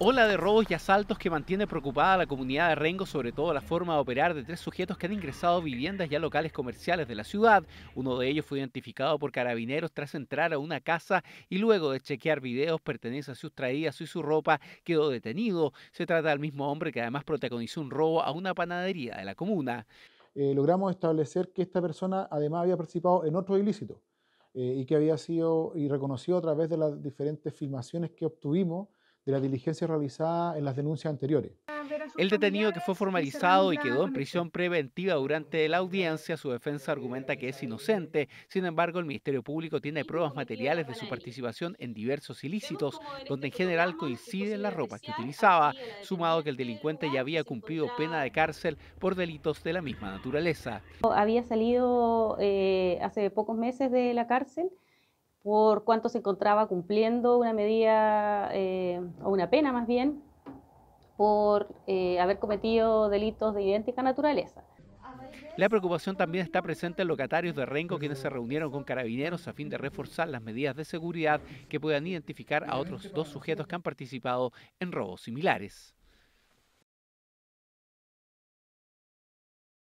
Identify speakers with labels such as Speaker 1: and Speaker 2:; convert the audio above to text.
Speaker 1: ola de robos y asaltos que mantiene preocupada a la comunidad de Rengo, sobre todo la forma de operar de tres sujetos que han ingresado a viviendas y locales comerciales de la ciudad. Uno de ellos fue identificado por carabineros tras entrar a una casa y luego de chequear videos, sus traídas y su ropa, quedó detenido. Se trata del mismo hombre que además protagonizó un robo a una panadería de la
Speaker 2: comuna. Eh, logramos establecer que esta persona además había participado en otro ilícito eh, y que había sido y reconocido a través de las diferentes filmaciones que obtuvimos de la diligencia realizada en las denuncias anteriores.
Speaker 1: El detenido que fue formalizado y quedó en prisión preventiva durante la audiencia, su defensa argumenta que es inocente. Sin embargo, el Ministerio Público tiene pruebas materiales de su participación en diversos ilícitos, donde en general coinciden las ropas que utilizaba, sumado que el delincuente ya había cumplido pena de cárcel por delitos de la misma naturaleza.
Speaker 3: Había salido eh, hace pocos meses de la cárcel por cuánto se encontraba cumpliendo una medida eh, o una pena más bien por eh, haber cometido delitos de idéntica naturaleza.
Speaker 1: La preocupación también está presente en locatarios de Rengo quienes se reunieron con carabineros a fin de reforzar las medidas de seguridad que puedan identificar a otros dos sujetos que han participado
Speaker 2: en robos similares.